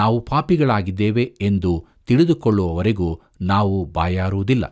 ನಾವು ಪಾಪಿಗಳಾಗಿದ್ದೇವೆ ಎಂದು ತಿಳಿದುಕೊಳ್ಳುವವರೆಗೂ ನಾವು ಬಾಯಾರುವುದಿಲ್ಲ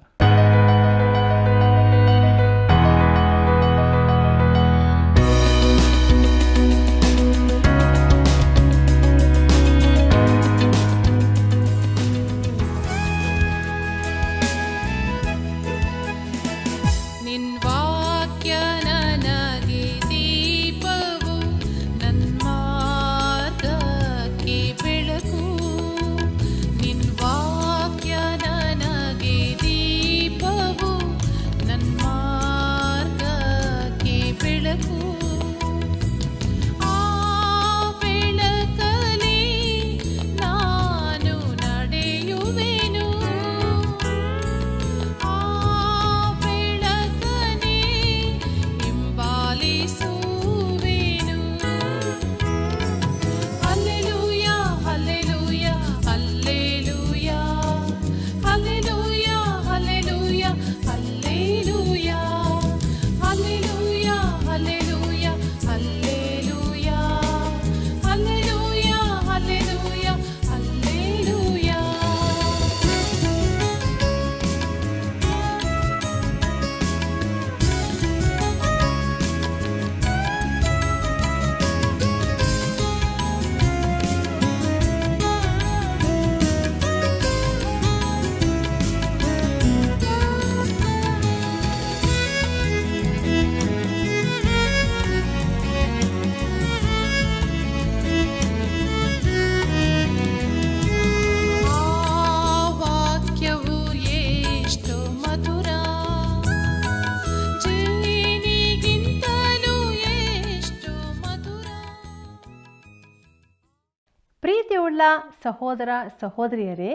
ಸಹೋದರ ಸಹೋದರಿಯರೇ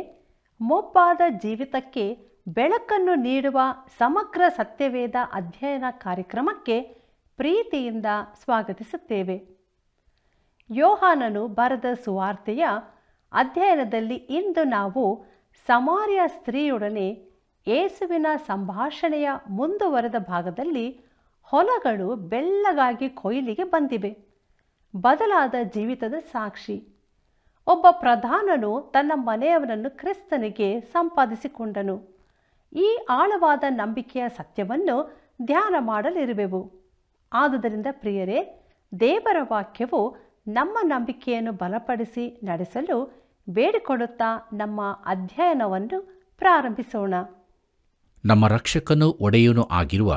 ಮೊಬ್ಬಾದ ಜೀವಿತಕ್ಕೆ ಬೆಳಕನ್ನು ನೀಡುವ ಸಮಗ್ರ ಸತ್ಯವೇದ ಅಧ್ಯಯನ ಕಾರ್ಯಕ್ರಮಕ್ಕೆ ಪ್ರೀತಿಯಿಂದ ಸ್ವಾಗತಿಸುತ್ತೇವೆ ಯೋಹಾನನು ಬರೆದ ಸುವಾರ್ತೆಯ ಅಧ್ಯಯನದಲ್ಲಿ ಇಂದು ನಾವು ಸಮಾರ್ಯ ಸ್ತ್ರೀಯೊಡನೆ ಏಸುವಿನ ಸಂಭಾಷಣೆಯ ಮುಂದುವರೆದ ಭಾಗದಲ್ಲಿ ಹೊಲಗಳು ಬೆಳ್ಳಗಾಗಿ ಕೊಯ್ಲಿಗೆ ಬಂದಿವೆ ಬದಲಾದ ಜೀವಿತದ ಸಾಕ್ಷಿ ಒಬ್ಬ ಪ್ರಧಾನನು ತನ್ನ ಮನೆಯವರನ್ನು ಕ್ರಿಸ್ತನಿಗೆ ಸಂಪಾದಿಸಿಕೊಂಡನು ಈ ಆಳವಾದ ನಂಬಿಕೆಯ ಸತ್ಯವನ್ನು ಧ್ಯಾನ ಮಾಡಲಿರುವೆವು ಆದುದರಿಂದ ಪ್ರಿಯರೇ ದೇವರ ವಾಕ್ಯವು ನಮ್ಮ ನಂಬಿಕೆಯನ್ನು ಬಲಪಡಿಸಿ ನಡೆಸಲು ಬೇಡಿಕೊಡುತ್ತಾ ನಮ್ಮ ಅಧ್ಯಯನವನ್ನು ಪ್ರಾರಂಭಿಸೋಣ ನಮ್ಮ ರಕ್ಷಕನು ಒಡೆಯನು ಆಗಿರುವ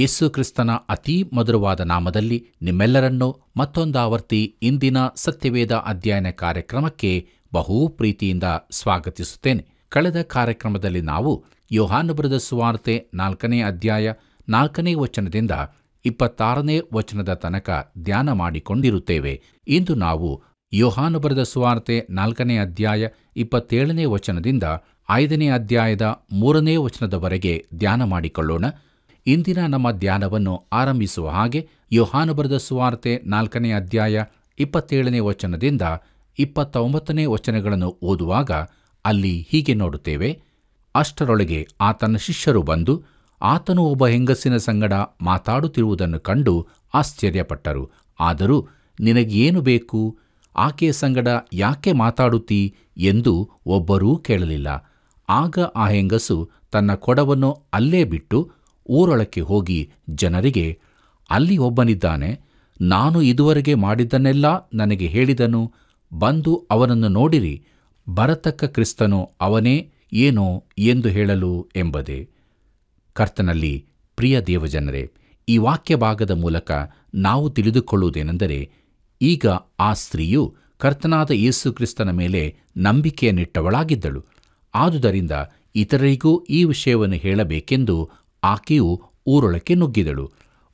ಯೇಸು ಕ್ರಿಸ್ತನ ಅತೀ ಮಧುರವಾದ ನಾಮದಲ್ಲಿ ನಿಮ್ಮೆಲ್ಲರನ್ನೂ ಮತ್ತೊಂದಾವರ್ತಿ ಇಂದಿನ ಸತ್ಯವೇದ ಅಧ್ಯಯನ ಕಾರ್ಯಕ್ರಮಕ್ಕೆ ಬಹು ಪ್ರೀತಿಯಿಂದ ಸ್ವಾಗತಿಸುತ್ತೇನೆ ಕಳೆದ ಕಾರ್ಯಕ್ರಮದಲ್ಲಿ ನಾವು ಯೋಹಾನುಬರದ ಸುವಾರ್ತೆ ನಾಲ್ಕನೇ ಅಧ್ಯಾಯ ನಾಲ್ಕನೇ ವಚನದಿಂದ ಇಪ್ಪತ್ತಾರನೇ ವಚನದ ತನಕ ಧ್ಯಾನ ಮಾಡಿಕೊಂಡಿರುತ್ತೇವೆ ಇಂದು ನಾವು ಯೋಹಾನುಬರದ ಸುವಾರ್ತೆ ನಾಲ್ಕನೇ ಅಧ್ಯಾಯ ಇಪ್ಪತ್ತೇಳನೇ ವಚನದಿಂದ ಐದನೇ ಅಧ್ಯಾಯದ ಮೂರನೇ ವಚನದವರೆಗೆ ಧ್ಯಾನ ಮಾಡಿಕೊಳ್ಳೋಣ ಇಂದಿನ ನಮ್ಮ ಧ್ಯಾನವನ್ನು ಆರಂಭಿಸುವ ಹಾಗೆ ಯೋಹಾನು ಬರೆದ ಸುವಾರ್ತೆ ನಾಲ್ಕನೇ ಅಧ್ಯಾಯ ಇಪ್ಪತ್ತೇಳನೇ ವಚನದಿಂದ ಇಪ್ಪತ್ತೊಂಬತ್ತನೇ ವಚನಗಳನ್ನು ಓದುವಾಗ ಅಲ್ಲಿ ಹೀಗೆ ನೋಡುತ್ತೇವೆ ಅಷ್ಟರೊಳಗೆ ಆತನ ಶಿಷ್ಯರು ಬಂದು ಆತನು ಒಬ್ಬ ಹೆಂಗಸಿನ ಸಂಗಡ ಮಾತಾಡುತ್ತಿರುವುದನ್ನು ಕಂಡು ಆಶ್ಚರ್ಯಪಟ್ಟರು ಆದರೂ ನಿನಗೇನು ಬೇಕು ಆಕೆಯ ಸಂಗಡ ಯಾಕೆ ಮಾತಾಡುತ್ತೀ ಎಂದು ಒಬ್ಬರೂ ಕೇಳಲಿಲ್ಲ ಆಗ ಆ ಹೆಂಗಸು ತನ್ನ ಕೊಡವನ್ನು ಅಲ್ಲೇ ಬಿಟ್ಟು ಊರೊಳಕ್ಕೆ ಹೋಗಿ ಜನರಿಗೆ ಅಲ್ಲಿ ಒಬ್ಬನಿದ್ದಾನೆ ನಾನು ಇದುವರೆಗೆ ಮಾಡಿದ್ದನ್ನೆಲ್ಲ ನನಗೆ ಹೇಳಿದನು ಬಂದು ಅವನನ್ನು ನೋಡಿರಿ ಬರತಕ್ಕ ಕ್ರಿಸ್ತನು ಅವನೇ ಏನೋ ಎಂದು ಹೇಳಲು ಎಂಬದೆ ಕರ್ತನಲ್ಲಿ ಪ್ರಿಯ ದೇವಜನರೇ ಈ ವಾಕ್ಯ ಭಾಗದ ಮೂಲಕ ನಾವು ತಿಳಿದುಕೊಳ್ಳುವುದೇನೆಂದರೆ ಈಗ ಆ ಸ್ತ್ರೀಯು ಕರ್ತನಾದ ಕ್ರಿಸ್ತನ ಮೇಲೆ ನಂಬಿಕೆಯನ್ನಿಟ್ಟವಳಾಗಿದ್ದಳು ಆದುದರಿಂದ ಇತರರಿಗೂ ಈ ವಿಷಯವನ್ನು ಹೇಳಬೇಕೆಂದು ಆಕೆಯು ಊರೊಳಕ್ಕೆ ನುಗ್ಗಿದಳು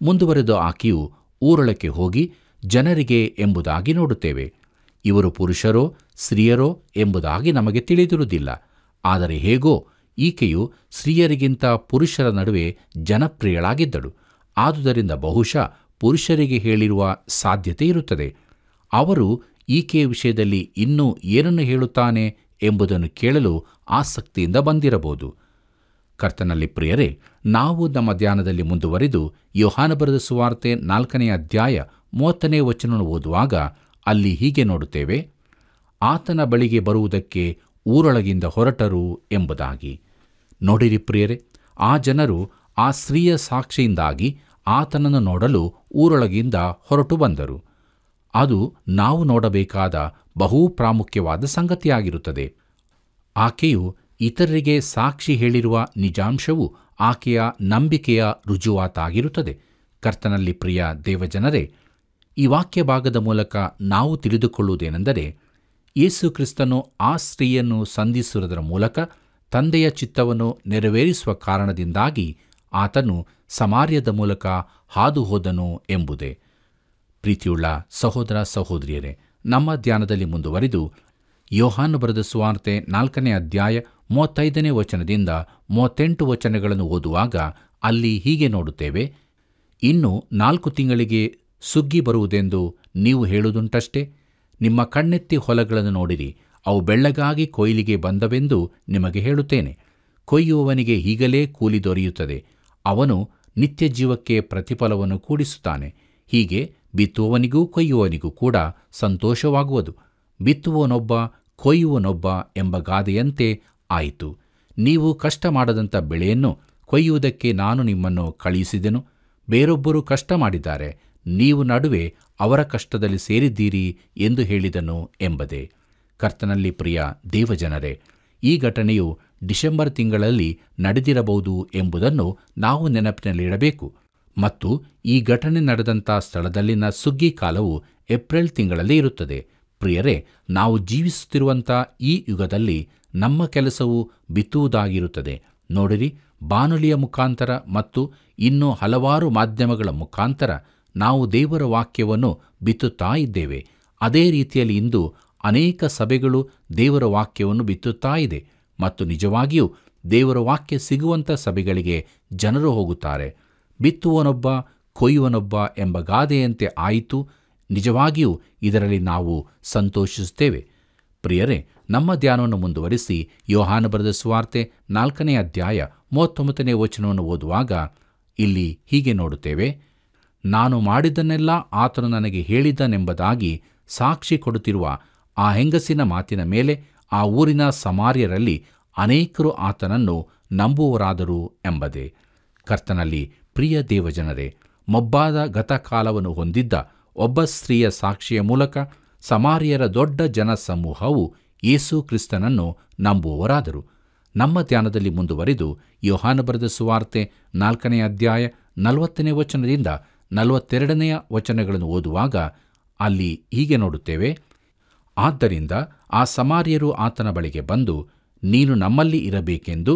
ಮುಂದುವರೆದು ಆಕೆಯು ಊರೊಳಕ್ಕೆ ಹೋಗಿ ಜನರಿಗೆ ಎಂಬುದಾಗಿ ನೋಡುತ್ತೇವೆ ಇವರು ಪುರುಷರೋ ಸ್ತ್ರೀಯರೋ ಎಂಬುದಾಗಿ ನಮಗೆ ತಿಳಿದಿರುವುದಿಲ್ಲ ಆದರೆ ಹೇಗೋ ಈಕೆಯು ಸ್ತ್ರೀಯರಿಗಿಂತ ಪುರುಷರ ನಡುವೆ ಜನಪ್ರಿಯಳಾಗಿದ್ದಳು ಆದುದರಿಂದ ಬಹುಶಃ ಪುರುಷರಿಗೆ ಹೇಳಿರುವ ಸಾಧ್ಯತೆ ಇರುತ್ತದೆ ಅವರು ಈಕೆಯ ವಿಷಯದಲ್ಲಿ ಇನ್ನೂ ಏನನ್ನು ಹೇಳುತ್ತಾನೆ ಎಂಬುದನ್ನು ಕೇಳಲು ಆಸಕ್ತಿಯಿಂದ ಬಂದಿರಬಹುದು ಕರ್ತನಲ್ಲಿ ಪ್ರಿಯರೇ ನಾವು ನಮ್ಮ ಧ್ಯಾನದಲ್ಲಿ ಮುಂದುವರೆದು ಯೋಹಾನ ಬರೆದ ಸುವಾರ್ತೆ ನಾಲ್ಕನೆಯ ಅಧ್ಯಾಯ ಮೂವತ್ತನೇ ವಚನವನ್ನು ಓದುವಾಗ ಅಲ್ಲಿ ಹೀಗೆ ನೋಡುತ್ತೇವೆ ಆತನ ಬಳಿಗೆ ಬರುವುದಕ್ಕೆ ಊರೊಳಗಿಂದ ಹೊರಟರು ಎಂಬುದಾಗಿ ನೋಡಿರಿ ಪ್ರಿಯರೇ ಆ ಜನರು ಆ ಸ್ತ್ರೀಯ ಸಾಕ್ಷಿಯಿಂದಾಗಿ ಆತನನ್ನು ನೋಡಲು ಊರೊಳಗಿಂದ ಹೊರಟು ಬಂದರು ಅದು ನಾವು ನೋಡಬೇಕಾದ ಬಹು ಪ್ರಾಮುಖ್ಯವಾದ ಸಂಗತಿಯಾಗಿರುತ್ತದೆ ಆಕೆಯು ಇತರರಿಗೆ ಸಾಕ್ಷಿ ಹೇಳಿರುವ ನಿಜಾಂಶವು ಆಕೆಯ ನಂಬಿಕೆಯ ರುಜುವಾತಾಗಿರುತ್ತದೆ ಕರ್ತನಲ್ಲಿ ಪ್ರಿಯ ದೇವಜನರೇ ಈ ವಾಕ್ಯ ಭಾಗದ ಮೂಲಕ ನಾವು ತಿಳಿದುಕೊಳ್ಳುವುದೇನೆಂದರೆ ಯೇಸು ಕ್ರಿಸ್ತನು ಆ ಸ್ತ್ರೀಯನ್ನು ಸಂಧಿಸುವುದರ ಮೂಲಕ ತಂದೆಯ ಚಿತ್ತವನ್ನು ನೆರವೇರಿಸುವ ಕಾರಣದಿಂದಾಗಿ ಆತನು ಸಮಾರ್ಯದ ಮೂಲಕ ಹಾದುಹೋದನು ಎಂಬುದೇ ಪ್ರೀತಿಯುಳ್ಳ ಸಹೋದರ ಸಹೋದರಿಯರೇ ನಮ್ಮ ಧ್ಯಾನದಲ್ಲಿ ಮುಂದುವರಿದು ಯೋಹಾನ್ ಬರೆದ ಸುವಾರ್ತೆ ನಾಲ್ಕನೇ ಅಧ್ಯಾಯ ಮೂವತ್ತೈದನೇ ವಚನದಿಂದ ಮೂವತ್ತೆಂಟು ವಚನಗಳನ್ನು ಓದುವಾಗ ಅಲ್ಲಿ ಹೀಗೆ ನೋಡುತ್ತೇವೆ ಇನ್ನು ನಾಲ್ಕು ತಿಂಗಳಿಗೆ ಸುಗ್ಗಿ ಬರುವುದೆಂದು ನೀವು ಹೇಳುವುದುಂಟಷ್ಟೇ ನಿಮ್ಮ ಕಣ್ಣೆತ್ತಿ ಹೊಲಗಳನ್ನು ನೋಡಿರಿ ಅವು ಬೆಳ್ಳಗಾಗಿ ಕೊಯ್ಲಿಗೆ ಬಂದವೆಂದು ನಿಮಗೆ ಹೇಳುತ್ತೇನೆ ಕೊಯ್ಯುವವನಿಗೆ ಈಗಲೇ ಕೂಲಿ ದೊರೆಯುತ್ತದೆ ಅವನು ನಿತ್ಯ ಜೀವಕ್ಕೆ ಪ್ರತಿಫಲವನ್ನು ಕೂಡಿಸುತ್ತಾನೆ ಹೀಗೆ ಬಿತ್ತುವವನಿಗೂ ಕೊಯ್ಯುವವನಿಗೂ ಕೂಡ ಸಂತೋಷವಾಗುವುದು ಬಿತ್ತುವವನೊಬ್ಬ ಕೊಯ್ಯುವನೊಬ್ಬ ಎಂಬ ಗಾದೆಯಂತೆ ಆಯಿತು ನೀವು ಕಷ್ಟ ಮಾಡದಂಥ ಬೆಳೆಯನ್ನು ಕೊಯ್ಯುವುದಕ್ಕೆ ನಾನು ನಿಮ್ಮನ್ನು ಕಳುಹಿಸಿದೆನು ಬೇರೊಬ್ಬರು ಕಷ್ಟ ಮಾಡಿದ್ದಾರೆ ನೀವು ನಡುವೆ ಅವರ ಕಷ್ಟದಲ್ಲಿ ಸೇರಿದ್ದೀರಿ ಎಂದು ಹೇಳಿದನು ಎಂಬದೆ ಕರ್ತನಲ್ಲಿ ಪ್ರಿಯ ದೇವಜನರೇ ಈ ಘಟನೆಯು ಡಿಸೆಂಬರ್ ತಿಂಗಳಲ್ಲಿ ನಡೆದಿರಬಹುದು ಎಂಬುದನ್ನು ನಾವು ನೆನಪಿನಲ್ಲಿಡಬೇಕು ಮತ್ತು ಈ ಘಟನೆ ನಡೆದಂಥ ಸ್ಥಳದಲ್ಲಿನ ಸುಗ್ಗಿ ಕಾಲವು ಏಪ್ರಿಲ್ ತಿಂಗಳಲ್ಲಿ ಇರುತ್ತದೆ ಪ್ರಿಯರೇ ನಾವು ಜೀವಿಸುತ್ತಿರುವಂಥ ಈ ಯುಗದಲ್ಲಿ ನಮ್ಮ ಕೆಲಸವು ಬಿತ್ತುವುದಾಗಿರುತ್ತದೆ ನೋಡಿರಿ ಬಾನುಲಿಯ ಮುಖಾಂತರ ಮತ್ತು ಇನ್ನೂ ಹಲವಾರು ಮಾಧ್ಯಮಗಳ ಮುಖಾಂತರ ನಾವು ದೇವರ ವಾಕ್ಯವನ್ನು ಬಿತ್ತುತ್ತಾ ಇದ್ದೇವೆ ಅದೇ ರೀತಿಯಲ್ಲಿ ಇಂದು ಅನೇಕ ಸಭೆಗಳು ದೇವರ ವಾಕ್ಯವನ್ನು ಬಿತ್ತುತ್ತಾ ಇದೆ ಮತ್ತು ನಿಜವಾಗಿಯೂ ದೇವರ ವಾಕ್ಯ ಸಿಗುವಂಥ ಸಭೆಗಳಿಗೆ ಜನರು ಹೋಗುತ್ತಾರೆ ಬಿತ್ತುವನೊಬ್ಬ ಕೊಯ್ಯುವನೊಬ್ಬ ಎಂಬ ಗಾದೆಯಂತೆ ಆಯಿತು ನಿಜವಾಗಿಯೂ ಇದರಲ್ಲಿ ನಾವು ಸಂತೋಷಿಸುತ್ತೇವೆ ಪ್ರಿಯರೇ ನಮ್ಮ ಧ್ಯಾನವನ್ನು ಮುಂದುವರಿಸಿ ಯೋಹಾನ ಬರೆದ ಸುವಾರ್ತೆ ನಾಲ್ಕನೇ ಅಧ್ಯಾಯ ಮೂವತ್ತೊಂಬತ್ತನೇ ವಚನವನ್ನು ಓದುವಾಗ ಇಲ್ಲಿ ಹೀಗೆ ನೋಡುತ್ತೇವೆ ನಾನು ಮಾಡಿದ್ದನ್ನೆಲ್ಲ ಆತನು ನನಗೆ ಹೇಳಿದ್ದನೆಂಬುದಾಗಿ ಸಾಕ್ಷಿ ಕೊಡುತ್ತಿರುವ ಆ ಹೆಂಗಸಿನ ಮಾತಿನ ಮೇಲೆ ಆ ಊರಿನ ಸಮಾರ್ಯರಲ್ಲಿ ಅನೇಕರು ಆತನನ್ನು ನಂಬುವರಾದರು ಎಂಬದೆ ಕರ್ತನಲ್ಲಿ ಪ್ರಿಯ ದೇವಜನರೇ ಮೊಬ್ಬಾದ ಗತಕಾಲವನ್ನು ಹೊಂದಿದ್ದ ಒಬ್ಬ ಸ್ತ್ರೀಯ ಸಾಕ್ಷಿಯ ಮೂಲಕ ಸಮಾರಿಯರ ದೊಡ್ಡ ಜನಸಮೂಹವು ಯೇಸು ಕ್ರಿಸ್ತನನ್ನು ನಂಬುವವರಾದರು ನಮ್ಮ ಧ್ಯಾನದಲ್ಲಿ ಮುಂದುವರಿದು ಯೋಹಾನ ಬರೆದ ಸುವಾರ್ತೆ ನಾಲ್ಕನೆಯ ಅಧ್ಯಾಯ ನಲವತ್ತನೇ ವಚನದಿಂದ ನಲವತ್ತೆರಡನೆಯ ವಚನಗಳನ್ನು ಓದುವಾಗ ಅಲ್ಲಿ ಹೀಗೆ ನೋಡುತ್ತೇವೆ ಆದ್ದರಿಂದ ಆ ಸಮಾರಿಯರು ಆತನ ಬಳಿಗೆ ಬಂದು ನೀನು ನಮ್ಮಲ್ಲಿ ಇರಬೇಕೆಂದು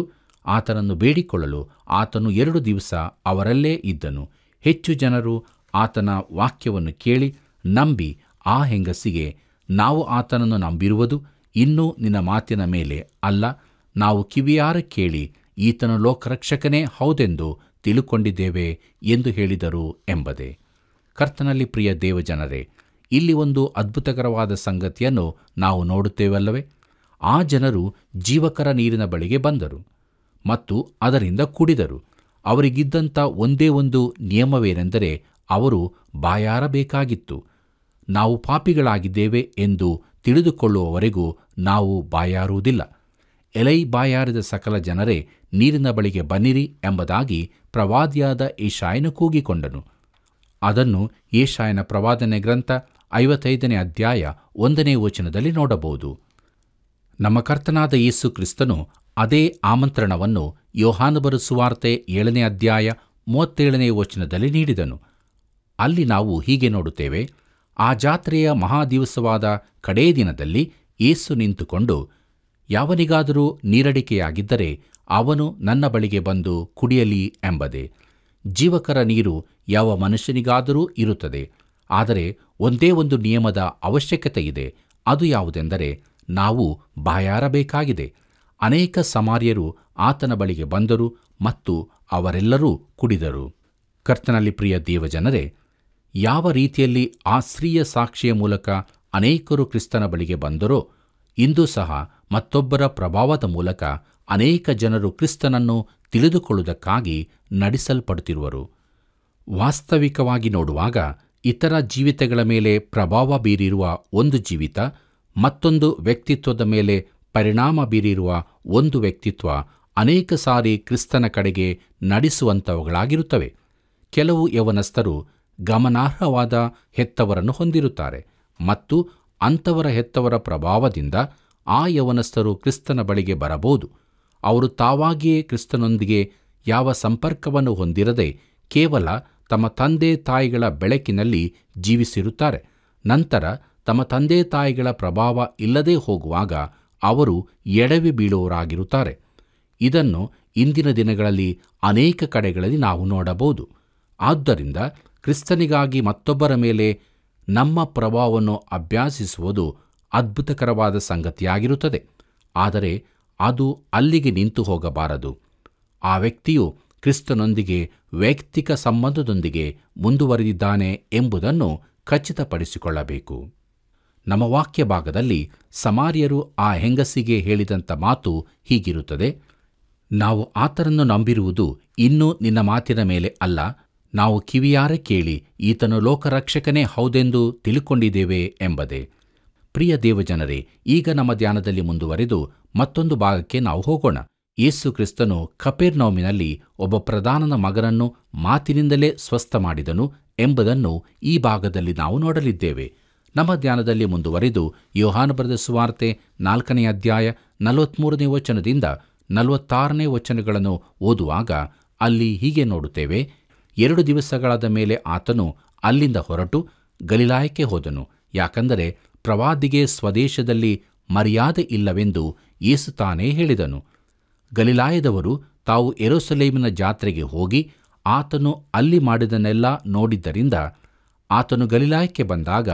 ಆತನನ್ನು ಬೇಡಿಕೊಳ್ಳಲು ಆತನು ಎರಡು ದಿವಸ ಅವರಲ್ಲೇ ಇದ್ದನು ಹೆಚ್ಚು ಜನರು ಆತನ ವಾಕ್ಯವನ್ನು ಕೇಳಿ ನಂಬಿ ಆ ಹೆಂಗಸಿಗೆ ನಾವು ಆತನನ್ನು ನಂಬಿರುವುದು ಇನ್ನೂ ನಿನ್ನ ಮಾತಿನ ಮೇಲೆ ಅಲ್ಲ ನಾವು ಕಿವಿಯಾರ ಕೇಳಿ ಈತನ ಲೋಕರಕ್ಷಕನೇ ಹೌದೆಂದು ತಿಳುಕೊಂಡಿದ್ದೇವೆ ಎಂದು ಹೇಳಿದರು ಎಂಬುದೇ ಕರ್ತನಲ್ಲಿ ಪ್ರಿಯ ದೇವಜನರೇ ಇಲ್ಲಿ ಒಂದು ಅದ್ಭುತಕರವಾದ ಸಂಗತಿಯನ್ನು ನಾವು ನೋಡುತ್ತೇವಲ್ಲವೇ ಆ ಜನರು ಜೀವಕರ ನೀರಿನ ಬಳಿಗೆ ಬಂದರು ಮತ್ತು ಅದರಿಂದ ಕುಡಿದರು ಅವರಿಗಿದ್ದಂಥ ಒಂದೇ ಒಂದು ನಿಯಮವೇನೆಂದರೆ ಅವರು ಬಾಯಾರಬೇಕಾಗಿತ್ತು ನಾವು ಪಾಪಿಗಳಾಗಿದ್ದೇವೆ ಎಂದು ತಿಳಿದುಕೊಳ್ಳುವವರೆಗೂ ನಾವು ಬಾಯಾರುವುದಿಲ್ಲ ಎಲೈ ಬಾಯಾರಿದ ಸಕಲ ಜನರೇ ನೀರಿನ ಬಳಿಗೆ ಬನ್ನಿರಿ ಎಂಬುದಾಗಿ ಪ್ರವಾದಿಯಾದ ಏಷಾಯನು ಕೂಗಿಕೊಂಡನು ಅದನ್ನು ಏಷಾಯನ ಪ್ರವಾದನೆ ಗ್ರಂಥ ಐವತ್ತೈದನೇ ಅಧ್ಯಾಯ ಒಂದನೇ ವಚನದಲ್ಲಿ ನೋಡಬಹುದು ನಮ್ಮ ಕರ್ತನಾದ ಯೇಸು ಕ್ರಿಸ್ತನು ಅದೇ ಆಮಂತ್ರಣವನ್ನು ಯೋಹಾನುಬರು ಸುವಾರ್ತೆ ಏಳನೇ ಅಧ್ಯಾಯ ಮೂವತ್ತೇಳನೇ ವಚನದಲ್ಲಿ ನೀಡಿದನು ಅಲ್ಲಿ ನಾವು ಹೀಗೆ ನೋಡುತ್ತೇವೆ ಆ ಜಾತ್ರೆಯ ಮಹಾದಿವಸವಾದ ಕಡೇ ದಿನದಲ್ಲಿ ಏಸು ನಿಂತುಕೊಂಡು ಯಾವನಿಗಾದರೂ ನೀರಡಿಕೆಯಾಗಿದ್ದರೆ ಅವನು ನನ್ನ ಬಳಿಗೆ ಬಂದು ಕುಡಿಯಲಿ ಎಂಬದೆ ಜೀವಕರ ನೀರು ಯಾವ ಮನುಷ್ಯನಿಗಾದರೂ ಇರುತ್ತದೆ ಆದರೆ ಒಂದೇ ಒಂದು ನಿಯಮದ ಅವಶ್ಯಕತೆ ಇದೆ ಅದು ಯಾವುದೆಂದರೆ ನಾವು ಬಾಯಾರಬೇಕಾಗಿದೆ ಅನೇಕ ಸಮಾರ್ಯರು ಆತನ ಬಳಿಗೆ ಬಂದರು ಮತ್ತು ಅವರೆಲ್ಲರೂ ಕುಡಿದರು ಕರ್ತನಲ್ಲಿ ಪ್ರಿಯ ದೇವಜನರೇ ಯಾವ ರೀತಿಯಲ್ಲಿ ಆ ಸಾಕ್ಷಿಯ ಮೂಲಕ ಅನೇಕರು ಕ್ರಿಸ್ತನ ಬಳಿಗೆ ಬಂದರೋ ಇಂದು ಸಹ ಮತ್ತೊಬ್ಬರ ಪ್ರಭಾವದ ಮೂಲಕ ಅನೇಕ ಜನರು ಕ್ರಿಸ್ತನನ್ನು ತಿಳಿದುಕೊಳ್ಳುವುದಕ್ಕಾಗಿ ನಡೆಸಲ್ಪಡುತ್ತಿರುವರು ವಾಸ್ತವಿಕವಾಗಿ ನೋಡುವಾಗ ಇತರ ಜೀವಿತಗಳ ಮೇಲೆ ಪ್ರಭಾವ ಬೀರಿರುವ ಒಂದು ಜೀವಿತ ಮತ್ತೊಂದು ವ್ಯಕ್ತಿತ್ವದ ಮೇಲೆ ಪರಿಣಾಮ ಬೀರಿರುವ ಒಂದು ವ್ಯಕ್ತಿತ್ವ ಅನೇಕ ಸಾರಿ ಕ್ರಿಸ್ತನ ಕಡೆಗೆ ನಡೆಸುವಂಥವುಗಳಾಗಿರುತ್ತವೆ ಕೆಲವು ಯವನಸ್ಥರು ಗಮನಾರ್ಹವಾದ ಹೆತ್ತವರನ್ನು ಹೊಂದಿರುತ್ತಾರೆ ಮತ್ತು ಅಂಥವರ ಹೆತ್ತವರ ಪ್ರಭಾವದಿಂದ ಆ ಯವನಸ್ಥರು ಕ್ರಿಸ್ತನ ಬಳಿಗೆ ಬರಬಹುದು ಅವರು ತಾವಾಗಿಯೇ ಕ್ರಿಸ್ತನೊಂದಿಗೆ ಯಾವ ಸಂಪರ್ಕವನ್ನು ಹೊಂದಿರದೆ ಕೇವಲ ತಮ್ಮ ತಂದೆ ತಾಯಿಗಳ ಬೆಳಕಿನಲ್ಲಿ ಜೀವಿಸಿರುತ್ತಾರೆ ನಂತರ ತಮ್ಮ ತಂದೆ ತಾಯಿಗಳ ಪ್ರಭಾವ ಇಲ್ಲದೆ ಹೋಗುವಾಗ ಅವರು ಎಡವಿ ಬೀಳುವವರಾಗಿರುತ್ತಾರೆ ಇದನ್ನು ಇಂದಿನ ದಿನಗಳಲ್ಲಿ ಅನೇಕ ಕಡೆಗಳಲ್ಲಿ ನಾವು ನೋಡಬಹುದು ಆದ್ದರಿಂದ ಕ್ರಿಸ್ತನಿಗಾಗಿ ಮತ್ತೊಬ್ಬರ ಮೇಲೆ ನಮ್ಮ ಪ್ರಭಾವವನ್ನು ಅಭ್ಯಾಸಿಸುವುದು ಅದ್ಭುತಕರವಾದ ಸಂಗತಿಯಾಗಿರುತ್ತದೆ ಆದರೆ ಅದು ಅಲ್ಲಿಗೆ ನಿಂತು ಹೋಗಬಾರದು ಆ ವ್ಯಕ್ತಿಯು ಕ್ರಿಸ್ತನೊಂದಿಗೆ ವೈಯಕ್ತಿಕ ಸಂಬಂಧದೊಂದಿಗೆ ಮುಂದುವರೆದಿದ್ದಾನೆ ಎಂಬುದನ್ನು ಖಚಿತಪಡಿಸಿಕೊಳ್ಳಬೇಕು ನಮ್ಮ ವಾಕ್ಯ ಭಾಗದಲ್ಲಿ ಸಮಾರ್ಯರು ಆ ಹೆಂಗಸಿಗೆ ಹೇಳಿದಂಥ ಮಾತು ಹೀಗಿರುತ್ತದೆ ನಾವು ಆತನನ್ನು ನಂಬಿರುವುದು ಇನ್ನೂ ನಿನ್ನ ಮಾತಿನ ಮೇಲೆ ಅಲ್ಲ ನಾವು ಕಿವಿಯಾರೆ ಕೇಳಿ ಈತನು ಲೋಕರಕ್ಷಕನೇ ಹೌದೆಂದು ತಿಳಿಕೊಂಡಿದ್ದೇವೆ ಎಂಬದೆ ಪ್ರಿಯ ದೇವಜನರೇ ಈಗ ನಮ್ಮ ಧ್ಯಾನದಲ್ಲಿ ಮುಂದುವರೆದು ಮತ್ತೊಂದು ಭಾಗಕ್ಕೆ ನಾವು ಹೋಗೋಣ ಯೇಸು ಕ್ರಿಸ್ತನು ಕಪೇರ್ನೌಮಿನಲ್ಲಿ ಒಬ್ಬ ಪ್ರಧಾನನ ಮಗನನ್ನು ಮಾತಿನಿಂದಲೇ ಸ್ವಸ್ಥ ಮಾಡಿದನು ಎಂಬುದನ್ನು ಈ ಭಾಗದಲ್ಲಿ ನಾವು ನೋಡಲಿದ್ದೇವೆ ನಮ್ಮ ಧ್ಯಾನದಲ್ಲಿ ಮುಂದುವರೆದು ಯೋಹಾನುಬರದ ಸುವಾರ್ತೆ ನಾಲ್ಕನೇ ಅಧ್ಯಾಯ ನಲವತ್ಮೂರನೇ ವಚನದಿಂದ ನಲವತ್ತಾರನೇ ವಚನಗಳನ್ನು ಓದುವಾಗ ಅಲ್ಲಿ ಹೀಗೆ ನೋಡುತ್ತೇವೆ ಎರಡು ದಿವಸಗಳಾದ ಮೇಲೆ ಆತನು ಅಲ್ಲಿಂದ ಹೊರಟು ಗಲೀಲಾಯಕ್ಕೆ ಹೋದನು ಯಾಕಂದರೆ ಪ್ರವಾದಿಗೆ ಸ್ವದೇಶದಲ್ಲಿ ಮರ್ಯಾದೆ ಇಲ್ಲವೆಂದು ಯೇಸು ತಾನೇ ಹೇಳಿದನು ಗಲಿಲಾಯದವರು ತಾವು ಎರೋಸಲೇಮಿನ ಜಾತ್ರೆಗೆ ಹೋಗಿ ಆತನು ಅಲ್ಲಿ ಮಾಡಿದನೆಲ್ಲ ನೋಡಿದ್ದರಿಂದ ಆತನು ಗಲಿಲಾಯಕ್ಕೆ ಬಂದಾಗ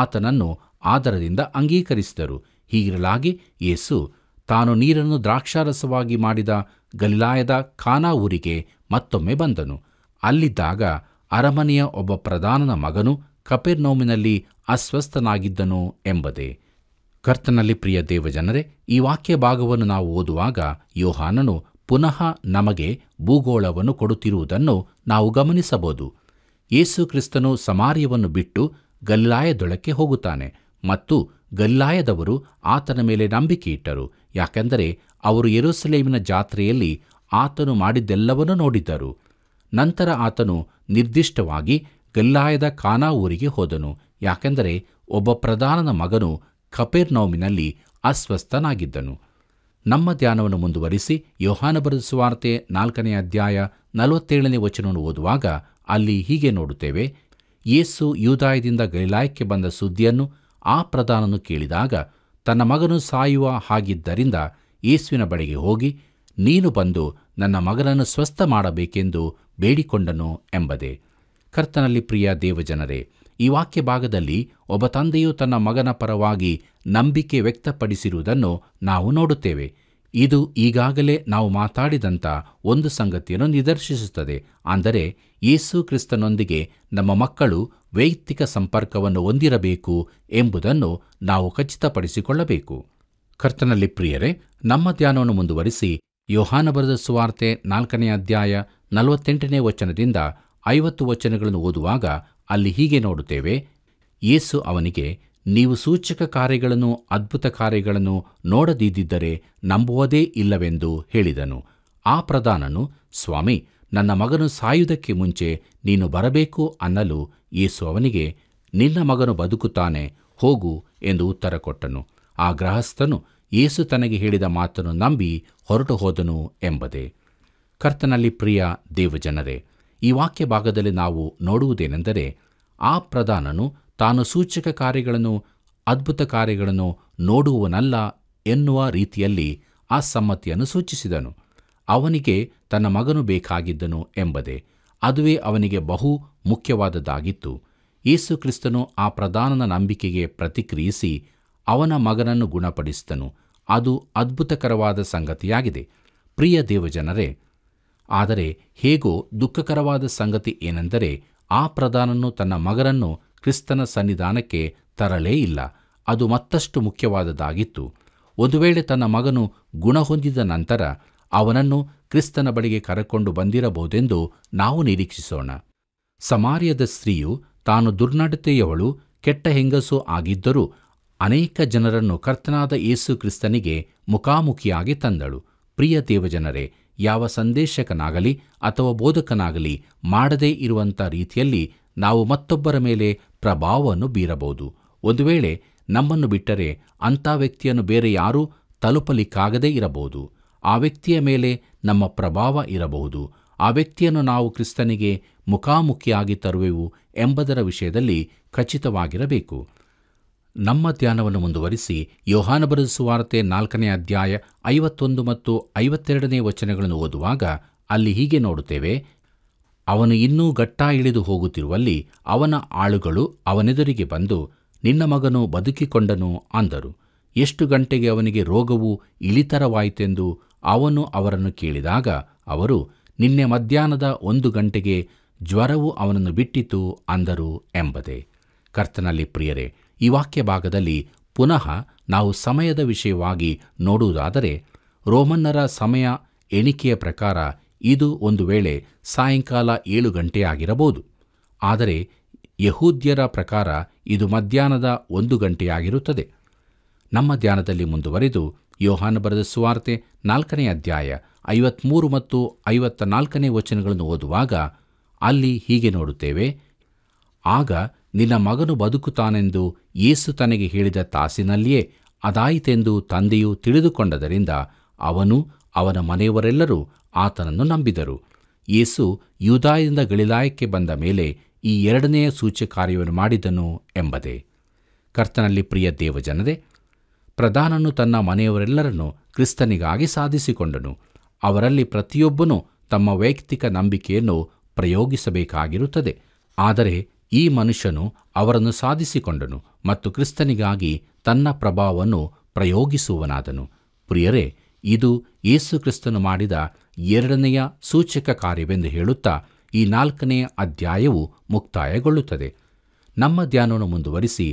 ಆತನನ್ನು ಆದರದಿಂದ ಅಂಗೀಕರಿಸಿದರು ಹೀಗಿರಲಾಗಿ ಯೇಸು ತಾನು ನೀರನ್ನು ದ್ರಾಕ್ಷಾರಸವಾಗಿ ಮಾಡಿದ ಗಲಿಲಾಯದ ಖಾನಾ ಊರಿಗೆ ಮತ್ತೊಮ್ಮೆ ಬಂದನು ಅಲ್ಲಿದ್ದಾಗ ಅರಮನೆಯ ಒಬ್ಬ ಪ್ರಧಾನನ ಮಗನು ಕಪೆರ್ನೌಮಿನಲ್ಲಿ ಅಸ್ವಸ್ಥನಾಗಿದ್ದನು ಎಂಬುದೇ ಕರ್ತನಲ್ಲಿ ಪ್ರಿಯ ದೇವಜನರೇ ಈ ವಾಕ್ಯ ಭಾಗವನ್ನು ನಾವು ಓದುವಾಗ ಯೋಹಾನನು ಪುನಃ ನಮಗೆ ಭೂಗೋಳವನ್ನು ಕೊಡುತ್ತಿರುವುದನ್ನು ನಾವು ಗಮನಿಸಬಹುದು ಯೇಸು ಕ್ರಿಸ್ತನು ಸಮಾರ್ಯವನ್ನು ಬಿಟ್ಟು ಗಲ್ಲಾಯದೊಳಕ್ಕೆ ಹೋಗುತ್ತಾನೆ ಮತ್ತು ಗಲ್ಲಾಯದವರು ಆತನ ಮೇಲೆ ನಂಬಿಕೆ ಇಟ್ಟರು ಯಾಕೆಂದರೆ ಅವರು ಯೆರೂಸಲೇಮಿನ ಜಾತ್ರೆಯಲ್ಲಿ ಆತನು ಮಾಡಿದ್ದೆಲ್ಲವನ್ನೂ ನೋಡಿದ್ದರು ನಂತರ ಆತನು ನಿರ್ದಿಷ್ಟವಾಗಿ ಗಲ್ಲಾಯದ ಖಾನಾ ಊರಿಗೆ ಹೋದನು ಯಾಕೆಂದರೆ ಒಬ್ಬ ಪ್ರಧಾನನ ಮಗನು ನೌಮಿನಲ್ಲಿ ಅಸ್ವಸ್ಥನಾಗಿದ್ದನು ನಮ್ಮ ಧ್ಯಾನವನ್ನು ಮುಂದುವರಿಸಿ ಯೋಹಾನ ಸುವಾರ್ತೆ ನಾಲ್ಕನೇ ಅಧ್ಯಾಯ ನಲವತ್ತೇಳನೇ ವಚನವನ್ನು ಓದುವಾಗ ಅಲ್ಲಿ ಹೀಗೆ ನೋಡುತ್ತೇವೆ ಯೇಸು ಯೂದಾಯದಿಂದ ಗಲಿಲಾಯಕ್ಕೆ ಬಂದ ಸುದ್ದಿಯನ್ನು ಆ ಪ್ರಧಾನನು ಕೇಳಿದಾಗ ತನ್ನ ಮಗನು ಸಾಯುವ ಹಾಗಿದ್ದರಿಂದ ಯೇಸುವಿನ ಬಳಿಗೆ ಹೋಗಿ ನೀನು ಬಂದು ನನ್ನ ಮಗನನ್ನು ಸ್ವಸ್ಥ ಮಾಡಬೇಕೆಂದು ಬೇಡಿಕೊಂಡನು ಎಂಬದೆ ಕರ್ತನಲ್ಲಿ ಪ್ರಿಯ ದೇವಜನರೇ ಈ ವಾಕ್ಯ ಭಾಗದಲ್ಲಿ ಒಬ್ಬ ತಂದೆಯು ತನ್ನ ಮಗನ ಪರವಾಗಿ ನಂಬಿಕೆ ವ್ಯಕ್ತಪಡಿಸಿರುವುದನ್ನು ನಾವು ನೋಡುತ್ತೇವೆ ಇದು ಈಗಾಗಲೇ ನಾವು ಮಾತಾಡಿದಂಥ ಒಂದು ಸಂಗತಿಯನ್ನು ನಿದರ್ಶಿಸುತ್ತದೆ ಅಂದರೆ ಯೇಸು ಕ್ರಿಸ್ತನೊಂದಿಗೆ ನಮ್ಮ ಮಕ್ಕಳು ವೈಯಕ್ತಿಕ ಸಂಪರ್ಕವನ್ನು ಹೊಂದಿರಬೇಕು ಎಂಬುದನ್ನು ನಾವು ಖಚಿತಪಡಿಸಿಕೊಳ್ಳಬೇಕು ಕರ್ತನಲ್ಲಿ ಪ್ರಿಯರೇ ನಮ್ಮ ಧ್ಯಾನವನ್ನು ಮುಂದುವರಿಸಿ ಯೋಹಾನ ಬರೆದ ಸುವಾರ್ತೆ ನಾಲ್ಕನೇ ಅಧ್ಯಾಯ ನಲವತ್ತೆಂಟನೇ ವಚನದಿಂದ ಐವತ್ತು ವಚನಗಳನ್ನು ಓದುವಾಗ ಅಲ್ಲಿ ಹೀಗೆ ನೋಡುತ್ತೇವೆ ಯೇಸು ಅವನಿಗೆ ನೀವು ಸೂಚಕ ಕಾರ್ಯಗಳನ್ನು ಅದ್ಭುತ ಕಾರ್ಯಗಳನ್ನು ನೋಡದಿದ್ದರೆ ನಂಬುವುದೇ ಇಲ್ಲವೆಂದು ಹೇಳಿದನು ಆ ಪ್ರಧಾನನು ಸ್ವಾಮಿ ನನ್ನ ಮಗನು ಸಾಯುವುದಕ್ಕೆ ಮುಂಚೆ ನೀನು ಬರಬೇಕು ಅನ್ನಲು ಯೇಸು ಅವನಿಗೆ ನಿನ್ನ ಮಗನು ಬದುಕುತ್ತಾನೆ ಹೋಗು ಎಂದು ಉತ್ತರ ಕೊಟ್ಟನು ಆ ಗೃಹಸ್ಥನು ಯೇಸು ತನಗೆ ಹೇಳಿದ ಮಾತನ್ನು ನಂಬಿ ಹೊರಟು ಹೋದನು ಎಂಬುದೇ ಕರ್ತನಲ್ಲಿ ಪ್ರಿಯ ದೇವಜನರೇ ಈ ವಾಕ್ಯ ಭಾಗದಲ್ಲಿ ನಾವು ನೋಡುವುದೇನೆಂದರೆ ಆ ಪ್ರಧಾನನು ತಾನು ಸೂಚಕ ಕಾರ್ಯಗಳನ್ನು ಅದ್ಭುತ ಕಾರ್ಯಗಳನ್ನು ನೋಡುವನಲ್ಲ ಎನ್ನುವ ರೀತಿಯಲ್ಲಿ ಆ ಸಮ್ಮತಿಯನ್ನು ಸೂಚಿಸಿದನು ಅವನಿಗೆ ತನ್ನ ಮಗನು ಬೇಕಾಗಿದ್ದನು ಎಂಬುದೇ ಅದುವೇ ಅವನಿಗೆ ಬಹು ಮುಖ್ಯವಾದದ್ದಾಗಿತ್ತು ಯೇಸು ಕ್ರಿಸ್ತನು ಆ ಪ್ರಧಾನನ ನಂಬಿಕೆಗೆ ಪ್ರತಿಕ್ರಿಯಿಸಿ ಅವನ ಮಗನನ್ನು ಗುಣಪಡಿಸಿದನು ಅದು ಅದ್ಭುತಕರವಾದ ಸಂಗತಿಯಾಗಿದೆ ಪ್ರಿಯ ದೇವಜನರೇ ಆದರೆ ಹೇಗೋ ದುಃಖಕರವಾದ ಸಂಗತಿ ಏನೆಂದರೆ ಆ ಪ್ರಧಾನನು ತನ್ನ ಮಗನನ್ನು ಕ್ರಿಸ್ತನ ಸನ್ನಿಧಾನಕ್ಕೆ ತರಲೇ ಇಲ್ಲ ಅದು ಮತ್ತಷ್ಟು ಮುಖ್ಯವಾದದ್ದಾಗಿತ್ತು ಒಂದು ವೇಳೆ ತನ್ನ ಮಗನು ಗುಣ ಹೊಂದಿದ ನಂತರ ಅವನನ್ನು ಕ್ರಿಸ್ತನ ಬಳಿಗೆ ಕರಕೊಂಡು ಬಂದಿರಬಹುದೆಂದು ನಾವು ನಿರೀಕ್ಷಿಸೋಣ ಸಮಾರ್ಯದ ಸ್ತ್ರೀಯು ತಾನು ದುರ್ನಡತೆಯವಳು ಕೆಟ್ಟ ಹೆಂಗಸು ಆಗಿದ್ದರೂ ಅನೇಕ ಜನರನ್ನು ಕರ್ತನಾದ ಏಸು ಕ್ರಿಸ್ತನಿಗೆ ಮುಖಾಮುಖಿಯಾಗಿ ತಂದಳು ಪ್ರಿಯ ದೇವಜನರೇ ಯಾವ ಸಂದೇಶಕನಾಗಲಿ ಅಥವಾ ಬೋಧಕನಾಗಲಿ ಮಾಡದೇ ಇರುವಂಥ ರೀತಿಯಲ್ಲಿ ನಾವು ಮತ್ತೊಬ್ಬರ ಮೇಲೆ ಪ್ರಭಾವವನ್ನು ಬೀರಬಹುದು ಒಂದು ವೇಳೆ ನಮ್ಮನ್ನು ಬಿಟ್ಟರೆ ಅಂಥ ವ್ಯಕ್ತಿಯನ್ನು ಬೇರೆ ಯಾರೂ ತಲುಪಲಿಕ್ಕಾಗದೇ ಇರಬಹುದು ಆ ವ್ಯಕ್ತಿಯ ಮೇಲೆ ನಮ್ಮ ಪ್ರಭಾವ ಇರಬಹುದು ಆ ವ್ಯಕ್ತಿಯನ್ನು ನಾವು ಕ್ರಿಸ್ತನಿಗೆ ಮುಖಾಮುಖಿಯಾಗಿ ತರುವೆವು ಎಂಬುದರ ವಿಷಯದಲ್ಲಿ ಖಚಿತವಾಗಿರಬೇಕು ನಮ್ಮ ಧ್ಯಾನವನ್ನು ಮುಂದುವರಿಸಿ ಯೋಹಾನ ಬರೆಸುವಾರ್ತೆ ನಾಲ್ಕನೇ ಅಧ್ಯಾಯ ಐವತ್ತೊಂದು ಮತ್ತು ಐವತ್ತೆರಡನೇ ವಚನಗಳನ್ನು ಓದುವಾಗ ಅಲ್ಲಿ ಹೀಗೆ ನೋಡುತ್ತೇವೆ ಅವನು ಇನ್ನೂ ಗಟ್ಟಾ ಇಳಿದು ಹೋಗುತ್ತಿರುವಲ್ಲಿ ಅವನ ಆಳುಗಳು ಅವನೆದುರಿಗೆ ಬಂದು ನಿನ್ನ ಮಗನು ಬದುಕಿಕೊಂಡನು ಅಂದರು ಎಷ್ಟು ಗಂಟೆಗೆ ಅವನಿಗೆ ರೋಗವು ಇಳಿತರವಾಯಿತೆಂದು ಅವನು ಅವರನ್ನು ಕೇಳಿದಾಗ ಅವರು ನಿನ್ನೆ ಮಧ್ಯಾಹ್ನದ ಒಂದು ಗಂಟೆಗೆ ಜ್ವರವು ಅವನನ್ನು ಬಿಟ್ಟಿತು ಅಂದರು ಎಂಬದೆ ಕರ್ತನಲ್ಲಿ ಪ್ರಿಯರೇ ಈ ವಾಕ್ಯ ಭಾಗದಲ್ಲಿ ಪುನಃ ನಾವು ಸಮಯದ ವಿಷಯವಾಗಿ ನೋಡುವುದಾದರೆ ರೋಮನ್ನರ ಸಮಯ ಎಣಿಕೆಯ ಪ್ರಕಾರ ಇದು ಒಂದು ವೇಳೆ ಸಾಯಂಕಾಲ ಏಳು ಗಂಟೆಯಾಗಿರಬಹುದು ಆದರೆ ಯಹೂದ್ಯರ ಪ್ರಕಾರ ಇದು ಮಧ್ಯಾಹ್ನದ ಒಂದು ಗಂಟೆಯಾಗಿರುತ್ತದೆ ನಮ್ಮ ಧ್ಯಾನದಲ್ಲಿ ಮುಂದುವರೆದು ಯೋಹಾನ ಬರೆದ ಸುವಾರ್ತೆ ನಾಲ್ಕನೇ ಅಧ್ಯಾಯ ಐವತ್ಮೂರು ಮತ್ತು ಐವತ್ತ ನಾಲ್ಕನೇ ವಚನಗಳನ್ನು ಓದುವಾಗ ಅಲ್ಲಿ ಹೀಗೆ ನೋಡುತ್ತೇವೆ ಆಗ ನಿನ್ನ ಮಗನು ಬದುಕುತ್ತಾನೆಂದು ಯೇಸು ತನಗೆ ಹೇಳಿದ ತಾಸಿನಲ್ಲಿಯೇ ಅದಾಯಿತೆಂದು ತಂದೆಯು ತಿಳಿದುಕೊಂಡದರಿಂದ ಅವನು ಅವನ ಮನೆಯವರೆಲ್ಲರೂ ಆತನನ್ನು ನಂಬಿದರು ಯೇಸು ಯೂದಾಯದಿಂದ ಗಳಿಲಾಯಕ್ಕೆ ಬಂದ ಮೇಲೆ ಈ ಎರಡನೆಯ ಕಾರ್ಯವನ್ನು ಮಾಡಿದನು ಎಂಬದೆ ಕರ್ತನಲ್ಲಿ ಪ್ರಿಯ ದೇವಜನದೆ ಪ್ರಧಾನನು ತನ್ನ ಮನೆಯವರೆಲ್ಲರನ್ನು ಕ್ರಿಸ್ತನಿಗಾಗಿ ಸಾಧಿಸಿಕೊಂಡನು ಅವರಲ್ಲಿ ಪ್ರತಿಯೊಬ್ಬನೂ ತಮ್ಮ ವೈಯಕ್ತಿಕ ನಂಬಿಕೆಯನ್ನು ಪ್ರಯೋಗಿಸಬೇಕಾಗಿರುತ್ತದೆ ಆದರೆ ಈ ಮನುಷ್ಯನು ಅವರನ್ನು ಸಾಧಿಸಿಕೊಂಡನು ಮತ್ತು ಕ್ರಿಸ್ತನಿಗಾಗಿ ತನ್ನ ಪ್ರಭಾವವನ್ನು ಪ್ರಯೋಗಿಸುವನಾದನು ಪ್ರಿಯರೇ ಇದು ಯೇಸು ಕ್ರಿಸ್ತನು ಮಾಡಿದ ಎರಡನೆಯ ಸೂಚಕ ಕಾರ್ಯವೆಂದು ಹೇಳುತ್ತಾ ಈ ನಾಲ್ಕನೆಯ ಅಧ್ಯಾಯವು ಮುಕ್ತಾಯಗೊಳ್ಳುತ್ತದೆ ನಮ್ಮ ಧ್ಯಾನವನ್ನು ಮುಂದುವರಿಸಿ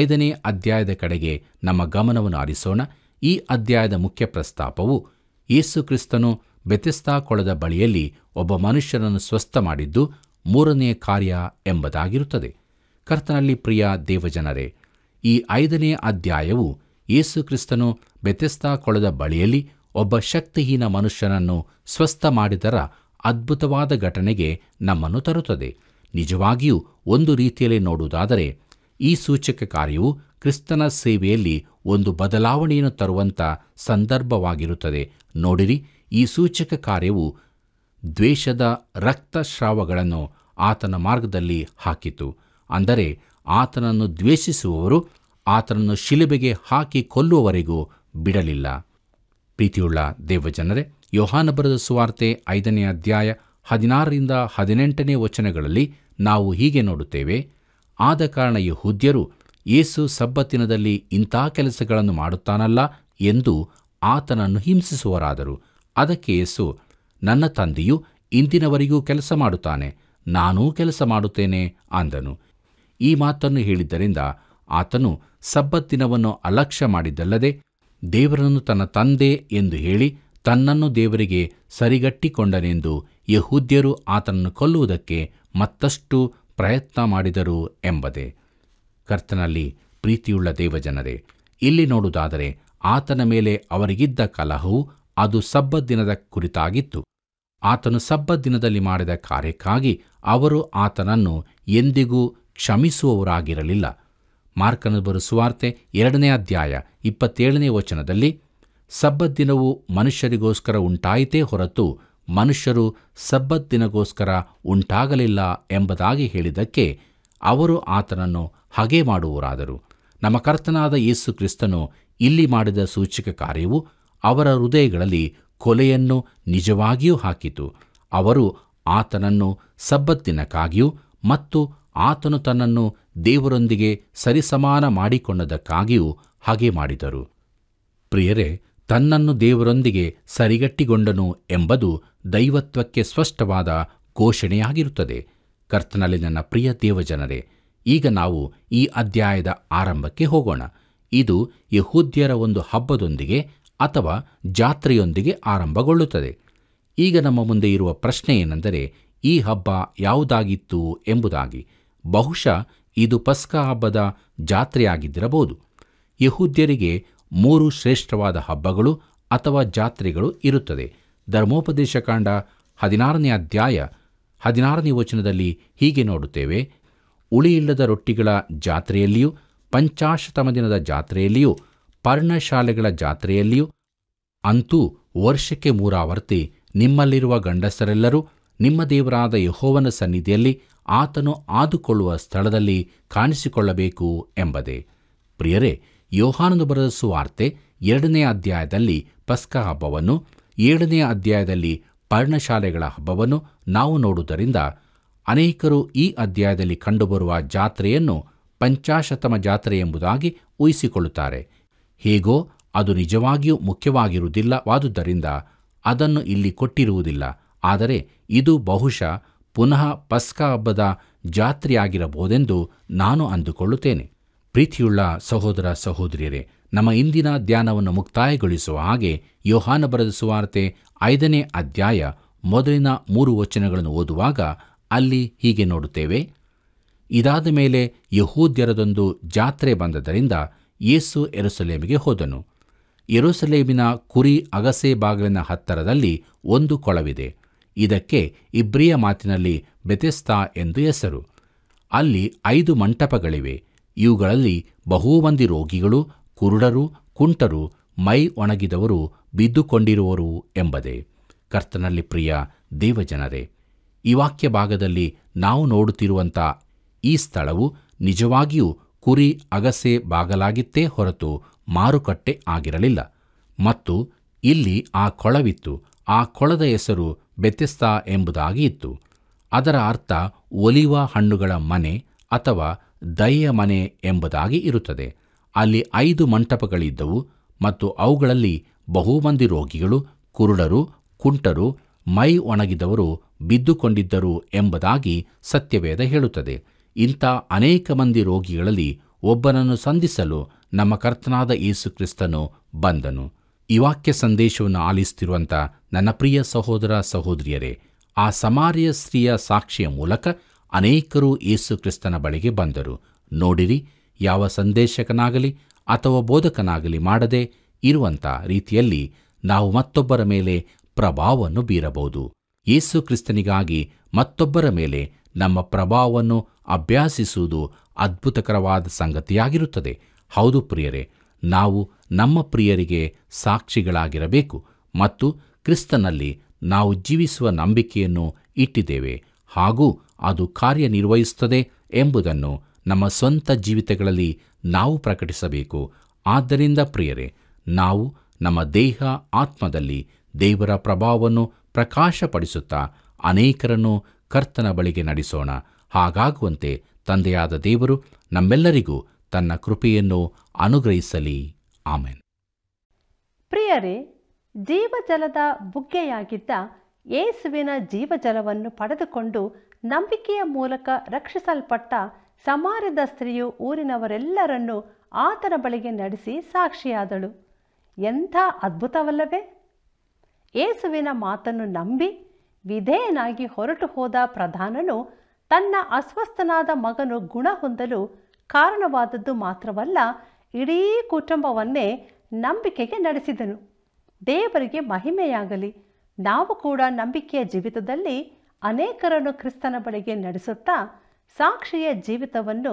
ಐದನೇ ಅಧ್ಯಾಯದ ಕಡೆಗೆ ನಮ್ಮ ಗಮನವನ್ನು ಆರಿಸೋಣ ಈ ಅಧ್ಯಾಯದ ಮುಖ್ಯ ಪ್ರಸ್ತಾಪವು ಯೇಸು ಕ್ರಿಸ್ತನು ಕೊಳದ ಬಳಿಯಲ್ಲಿ ಒಬ್ಬ ಮನುಷ್ಯನನ್ನು ಸ್ವಸ್ಥ ಮಾಡಿದ್ದು ಮೂರನೆಯ ಕಾರ್ಯ ಎಂಬುದಾಗಿರುತ್ತದೆ ಕರ್ತನಲ್ಲಿ ಪ್ರಿಯ ದೇವಜನರೇ ಈ ಐದನೇ ಅಧ್ಯಾಯವು ಕ್ರಿಸ್ತನು ಬೆತೆಸ್ತಾ ಕೊಳದ ಬಳಿಯಲ್ಲಿ ಒಬ್ಬ ಶಕ್ತಿಹೀನ ಮನುಷ್ಯನನ್ನು ಸ್ವಸ್ಥ ಮಾಡಿದರ ಅದ್ಭುತವಾದ ಘಟನೆಗೆ ನಮ್ಮನ್ನು ತರುತ್ತದೆ ನಿಜವಾಗಿಯೂ ಒಂದು ರೀತಿಯಲ್ಲಿ ನೋಡುವುದಾದರೆ ಈ ಸೂಚಕ ಕಾರ್ಯವು ಕ್ರಿಸ್ತನ ಸೇವೆಯಲ್ಲಿ ಒಂದು ಬದಲಾವಣೆಯನ್ನು ತರುವಂಥ ಸಂದರ್ಭವಾಗಿರುತ್ತದೆ ನೋಡಿರಿ ಈ ಸೂಚಕ ಕಾರ್ಯವು ದ್ವೇಷದ ರಕ್ತಸ್ರಾವಗಳನ್ನು ಆತನ ಮಾರ್ಗದಲ್ಲಿ ಹಾಕಿತು ಅಂದರೆ ಆತನನ್ನು ದ್ವೇಷಿಸುವವರು ಆತನನ್ನು ಶಿಲುಬೆಗೆ ಹಾಕಿ ಕೊಲ್ಲುವವರೆಗೂ ಬಿಡಲಿಲ್ಲ ಪ್ರೀತಿಯುಳ್ಳ ದೇವಜನರೇ ಯೋಹಾನ ಬರೆದ ಸುವಾರ್ತೆ ಐದನೇ ಅಧ್ಯಾಯ ಹದಿನಾರರಿಂದ ಹದಿನೆಂಟನೇ ವಚನಗಳಲ್ಲಿ ನಾವು ಹೀಗೆ ನೋಡುತ್ತೇವೆ ಆದ ಕಾರಣ ಯಹೂದ್ಯರು ಏಸು ಸಬ್ಬತ್ತಿನದಲ್ಲಿ ಇಂಥ ಕೆಲಸಗಳನ್ನು ಮಾಡುತ್ತಾನಲ್ಲ ಎಂದು ಆತನನ್ನು ಹಿಂಸಿಸುವರಾದರು ಅದಕ್ಕೆ ಏಸು ನನ್ನ ತಂದೆಯು ಇಂದಿನವರೆಗೂ ಕೆಲಸ ಮಾಡುತ್ತಾನೆ ನಾನೂ ಕೆಲಸ ಮಾಡುತ್ತೇನೆ ಅಂದನು ಈ ಮಾತನ್ನು ಹೇಳಿದ್ದರಿಂದ ಆತನು ಸಬ್ಬತ್ತಿನವನ್ನು ಅಲಕ್ಷ್ಯ ಮಾಡಿದ್ದಲ್ಲದೆ ದೇವರನ್ನು ತನ್ನ ತಂದೆ ಎಂದು ಹೇಳಿ ತನ್ನನ್ನು ದೇವರಿಗೆ ಸರಿಗಟ್ಟಿಕೊಂಡನೆಂದು ಯಹೂದ್ಯರು ಆತನನ್ನು ಕೊಲ್ಲುವುದಕ್ಕೆ ಮತ್ತಷ್ಟು ಪ್ರಯತ್ನ ಮಾಡಿದರು ಎಂಬದೆ ಕರ್ತನಲ್ಲಿ ಪ್ರೀತಿಯುಳ್ಳ ದೇವಜನರೇ ಇಲ್ಲಿ ನೋಡುವುದಾದರೆ ಆತನ ಮೇಲೆ ಅವರಿಗಿದ್ದ ಕಲಹವು ಅದು ಸಬ್ಬದ್ದಿನದ ಕುರಿತಾಗಿತ್ತು ಆತನು ಸಬ್ಬದ್ದಿನದಲ್ಲಿ ಮಾಡಿದ ಕಾರ್ಯಕ್ಕಾಗಿ ಅವರು ಆತನನ್ನು ಎಂದಿಗೂ ಕ್ಷಮಿಸುವವರಾಗಿರಲಿಲ್ಲ ಮಾರ್ಕನ ಬರುಸುವಾರ್ತೆ ಸುವಾರ್ತೆ ಎರಡನೇ ಅಧ್ಯಾಯ ಇಪ್ಪತ್ತೇಳನೇ ವಚನದಲ್ಲಿ ಸಬ್ಬತ್ ದಿನವು ಮನುಷ್ಯರಿಗೋಸ್ಕರ ಉಂಟಾಯಿತೇ ಹೊರತು ಮನುಷ್ಯರು ಸಬ್ಬತ್ ದಿನಗೋಸ್ಕರ ಉಂಟಾಗಲಿಲ್ಲ ಎಂಬುದಾಗಿ ಹೇಳಿದ್ದಕ್ಕೆ ಅವರು ಆತನನ್ನು ಹಗೆ ಮಾಡುವರಾದರು ನಮ್ಮ ಕರ್ತನಾದ ಯೇಸು ಕ್ರಿಸ್ತನು ಇಲ್ಲಿ ಮಾಡಿದ ಸೂಚಕ ಕಾರ್ಯವು ಅವರ ಹೃದಯಗಳಲ್ಲಿ ಕೊಲೆಯನ್ನು ನಿಜವಾಗಿಯೂ ಹಾಕಿತು ಅವರು ಆತನನ್ನು ಸಬ್ಬತ್ತಿನಕ್ಕಾಗಿಯೂ ಮತ್ತು ಆತನು ತನ್ನನ್ನು ದೇವರೊಂದಿಗೆ ಸರಿಸಮಾನ ಮಾಡಿಕೊಂಡದಕ್ಕಾಗಿಯೂ ಹಾಗೆ ಮಾಡಿದರು ಪ್ರಿಯರೇ ತನ್ನನ್ನು ದೇವರೊಂದಿಗೆ ಸರಿಗಟ್ಟಿಗೊಂಡನು ಎಂಬುದು ದೈವತ್ವಕ್ಕೆ ಸ್ಪಷ್ಟವಾದ ಘೋಷಣೆಯಾಗಿರುತ್ತದೆ ಕರ್ತನಲ್ಲಿ ನನ್ನ ಪ್ರಿಯ ದೇವಜನರೇ ಈಗ ನಾವು ಈ ಅಧ್ಯಾಯದ ಆರಂಭಕ್ಕೆ ಹೋಗೋಣ ಇದು ಯಹೂದ್ಯರ ಒಂದು ಹಬ್ಬದೊಂದಿಗೆ ಅಥವಾ ಜಾತ್ರೆಯೊಂದಿಗೆ ಆರಂಭಗೊಳ್ಳುತ್ತದೆ ಈಗ ನಮ್ಮ ಮುಂದೆ ಇರುವ ಪ್ರಶ್ನೆ ಏನೆಂದರೆ ಈ ಹಬ್ಬ ಯಾವುದಾಗಿತ್ತು ಎಂಬುದಾಗಿ ಬಹುಶಃ ಇದು ಪಸ್ಕ ಹಬ್ಬದ ಜಾತ್ರೆಯಾಗಿದ್ದಿರಬಹುದು ಯಹೂದ್ಯರಿಗೆ ಮೂರು ಶ್ರೇಷ್ಠವಾದ ಹಬ್ಬಗಳು ಅಥವಾ ಜಾತ್ರೆಗಳು ಇರುತ್ತದೆ ಧರ್ಮೋಪದೇಶಕಾಂಡ ಹದಿನಾರನೇ ಅಧ್ಯಾಯ ಹದಿನಾರನೇ ವಚನದಲ್ಲಿ ಹೀಗೆ ನೋಡುತ್ತೇವೆ ಉಳಿಯಿಲ್ಲದ ರೊಟ್ಟಿಗಳ ಜಾತ್ರೆಯಲ್ಲಿಯೂ ಪಂಚಾಶತಮ ದಿನದ ಜಾತ್ರೆಯಲ್ಲಿಯೂ ಪರ್ಣಶಾಲೆಗಳ ಜಾತ್ರೆಯಲ್ಲಿಯೂ ಅಂತೂ ವರ್ಷಕ್ಕೆ ಮೂರಾವರ್ತಿ ನಿಮ್ಮಲ್ಲಿರುವ ಗಂಡಸರೆಲ್ಲರೂ ನಿಮ್ಮ ದೇವರಾದ ಯಹೋವನ ಸನ್ನಿಧಿಯಲ್ಲಿ ಆತನು ಆದುಕೊಳ್ಳುವ ಸ್ಥಳದಲ್ಲಿ ಕಾಣಿಸಿಕೊಳ್ಳಬೇಕು ಎಂಬುದೇ ಪ್ರಿಯರೇ ಯೋಹಾನನು ಬರೆದ ಸುವಾರ್ತೆ ಎರಡನೇ ಅಧ್ಯಾಯದಲ್ಲಿ ಪಸ್ಕ ಹಬ್ಬವನ್ನು ಏಳನೇ ಅಧ್ಯಾಯದಲ್ಲಿ ಪರ್ಣಶಾಲೆಗಳ ಹಬ್ಬವನ್ನು ನಾವು ನೋಡುವುದರಿಂದ ಅನೇಕರು ಈ ಅಧ್ಯಾಯದಲ್ಲಿ ಕಂಡುಬರುವ ಜಾತ್ರೆಯನ್ನು ಪಂಚಾಶತಮ ಜಾತ್ರೆ ಎಂಬುದಾಗಿ ಊಹಿಸಿಕೊಳ್ಳುತ್ತಾರೆ ಹೇಗೋ ಅದು ನಿಜವಾಗಿಯೂ ಮುಖ್ಯವಾಗಿರುವುದಿಲ್ಲವಾದುದರಿಂದ ಅದನ್ನು ಇಲ್ಲಿ ಕೊಟ್ಟಿರುವುದಿಲ್ಲ ಆದರೆ ಇದು ಬಹುಶಃ ಪುನಃ ಪಸ್ಕಾ ಹಬ್ಬದ ಜಾತ್ರೆಯಾಗಿರಬಹುದೆಂದು ನಾನು ಅಂದುಕೊಳ್ಳುತ್ತೇನೆ ಪ್ರೀತಿಯುಳ್ಳ ಸಹೋದರ ಸಹೋದರಿಯರೇ ನಮ್ಮ ಇಂದಿನ ಧ್ಯಾನವನ್ನು ಮುಕ್ತಾಯಗೊಳಿಸುವ ಹಾಗೆ ಯೋಹಾನ ಬರೆದ ಸುವಾರ್ತೆ ಐದನೇ ಅಧ್ಯಾಯ ಮೊದಲಿನ ಮೂರು ವಚನಗಳನ್ನು ಓದುವಾಗ ಅಲ್ಲಿ ಹೀಗೆ ನೋಡುತ್ತೇವೆ ಇದಾದ ಮೇಲೆ ಯಹೂದ್ಯರದೊಂದು ಜಾತ್ರೆ ಬಂದದರಿಂದ ಯೇಸು ಎರುಸಲೇಮಿಗೆ ಹೋದನು ಎರುಸಲೇಮಿನ ಕುರಿ ಅಗಸೆ ಬಾಗಿಲಿನ ಹತ್ತರದಲ್ಲಿ ಒಂದು ಕೊಳವಿದೆ ಇದಕ್ಕೆ ಇಬ್ರಿಯ ಮಾತಿನಲ್ಲಿ ಬೆತೆಸ್ತಾ ಎಂದು ಹೆಸರು ಅಲ್ಲಿ ಐದು ಮಂಟಪಗಳಿವೆ ಇವುಗಳಲ್ಲಿ ಬಹುಮಂದಿ ರೋಗಿಗಳು ಕುರುಡರು ಕುಂಟರು ಮೈ ಒಣಗಿದವರು ಬಿದ್ದುಕೊಂಡಿರುವರು ಎಂಬದೆ ಕರ್ತನಲ್ಲಿ ಪ್ರಿಯ ದೇವಜನರೇ ಈ ವಾಕ್ಯ ಭಾಗದಲ್ಲಿ ನಾವು ನೋಡುತ್ತಿರುವಂಥ ಈ ಸ್ಥಳವು ನಿಜವಾಗಿಯೂ ಕುರಿ ಅಗಸೆ ಬಾಗಲಾಗಿತ್ತೇ ಹೊರತು ಮಾರುಕಟ್ಟೆ ಆಗಿರಲಿಲ್ಲ ಮತ್ತು ಇಲ್ಲಿ ಆ ಕೊಳವಿತ್ತು ಆ ಕೊಳದ ಹೆಸರು ಬೆತೆಸ್ತಾ ಎಂಬುದಾಗಿ ಇತ್ತು ಅದರ ಅರ್ಥ ಒಲಿವ ಹಣ್ಣುಗಳ ಮನೆ ಅಥವಾ ದಯೆಯ ಮನೆ ಎಂಬುದಾಗಿ ಇರುತ್ತದೆ ಅಲ್ಲಿ ಐದು ಮಂಟಪಗಳಿದ್ದವು ಮತ್ತು ಅವುಗಳಲ್ಲಿ ಬಹುಮಂದಿ ರೋಗಿಗಳು ಕುರುಡರು ಕುಂಟರು ಮೈ ಒಣಗಿದವರು ಬಿದ್ದುಕೊಂಡಿದ್ದರು ಎಂಬುದಾಗಿ ಸತ್ಯವೇದ ಹೇಳುತ್ತದೆ ಇಂಥ ಅನೇಕ ಮಂದಿ ರೋಗಿಗಳಲ್ಲಿ ಒಬ್ಬನನ್ನು ಸಂಧಿಸಲು ನಮ್ಮ ಕರ್ತನಾದ ಯೇಸುಕ್ರಿಸ್ತನು ಬಂದನು ಈ ವಾಕ್ಯ ಸಂದೇಶವನ್ನು ಆಲಿಸುತ್ತಿರುವಂಥ ನನ್ನ ಪ್ರಿಯ ಸಹೋದರ ಸಹೋದರಿಯರೇ ಆ ಸಮಾರ್ಯ ಸ್ತ್ರೀಯ ಸಾಕ್ಷಿಯ ಮೂಲಕ ಅನೇಕರು ಯೇಸುಕ್ರಿಸ್ತನ ಬಳಿಗೆ ಬಂದರು ನೋಡಿರಿ ಯಾವ ಸಂದೇಶಕನಾಗಲಿ ಅಥವಾ ಬೋಧಕನಾಗಲಿ ಮಾಡದೆ ಇರುವಂಥ ರೀತಿಯಲ್ಲಿ ನಾವು ಮತ್ತೊಬ್ಬರ ಮೇಲೆ ಪ್ರಭಾವವನ್ನು ಬೀರಬಹುದು ಯೇಸು ಕ್ರಿಸ್ತನಿಗಾಗಿ ಮತ್ತೊಬ್ಬರ ಮೇಲೆ ನಮ್ಮ ಪ್ರಭಾವವನ್ನು ಅಭ್ಯಾಸಿಸುವುದು ಅದ್ಭುತಕರವಾದ ಸಂಗತಿಯಾಗಿರುತ್ತದೆ ಹೌದು ಪ್ರಿಯರೇ ನಾವು ನಮ್ಮ ಪ್ರಿಯರಿಗೆ ಸಾಕ್ಷಿಗಳಾಗಿರಬೇಕು ಮತ್ತು ಕ್ರಿಸ್ತನಲ್ಲಿ ನಾವು ಜೀವಿಸುವ ನಂಬಿಕೆಯನ್ನು ಇಟ್ಟಿದ್ದೇವೆ ಹಾಗೂ ಅದು ಕಾರ್ಯನಿರ್ವಹಿಸುತ್ತದೆ ಎಂಬುದನ್ನು ನಮ್ಮ ಸ್ವಂತ ಜೀವಿತಗಳಲ್ಲಿ ನಾವು ಪ್ರಕಟಿಸಬೇಕು ಆದ್ದರಿಂದ ಪ್ರಿಯರೇ ನಾವು ನಮ್ಮ ದೇಹ ಆತ್ಮದಲ್ಲಿ ದೇವರ ಪ್ರಭಾವವನ್ನು ಪ್ರಕಾಶಪಡಿಸುತ್ತಾ ಅನೇಕರನ್ನು ಕರ್ತನ ಬಳಿಗೆ ನಡೆಸೋಣ ಹಾಗಾಗುವಂತೆ ತಂದೆಯಾದ ದೇವರು ನಮ್ಮೆಲ್ಲರಿಗೂ ತನ್ನ ಕೃಪೆಯನ್ನು ಅನುಗ್ರಹಿಸಲಿ ಆಮೇನ್ ಪ್ರಿಯರೇ ಜೀವಜಲದ ಬುಗ್ಗೆಯಾಗಿದ್ದ ಏಸುವಿನ ಜೀವಜಲವನ್ನು ಪಡೆದುಕೊಂಡು ನಂಬಿಕೆಯ ಮೂಲಕ ರಕ್ಷಿಸಲ್ಪಟ್ಟ ಸಮಾರದ ಸ್ತ್ರೀಯು ಊರಿನವರೆಲ್ಲರನ್ನೂ ಆತನ ಬಳಿಗೆ ನಡೆಸಿ ಸಾಕ್ಷಿಯಾದಳು ಎಂಥ ಅದ್ಭುತವಲ್ಲವೇ ಏಸುವಿನ ಮಾತನ್ನು ನಂಬಿ ವಿಧೇಯನಾಗಿ ಹೊರಟು ಹೋದ ಪ್ರಧಾನನು ತನ್ನ ಅಸ್ವಸ್ಥನಾದ ಮಗನು ಗುಣ ಹೊಂದಲು ಕಾರಣವಾದದ್ದು ಮಾತ್ರವಲ್ಲ ಇಡೀ ಕುಟುಂಬವನ್ನೇ ನಂಬಿಕೆಗೆ ನಡೆಸಿದನು ದೇವರಿಗೆ ಮಹಿಮೆಯಾಗಲಿ ನಾವು ಕೂಡ ನಂಬಿಕೆಯ ಜೀವಿತದಲ್ಲಿ ಅನೇಕರನ್ನು ಕ್ರಿಸ್ತನ ಬಳಿಗೆ ನಡೆಸುತ್ತಾ ಸಾಕ್ಷಿಯ ಜೀವಿತವನ್ನು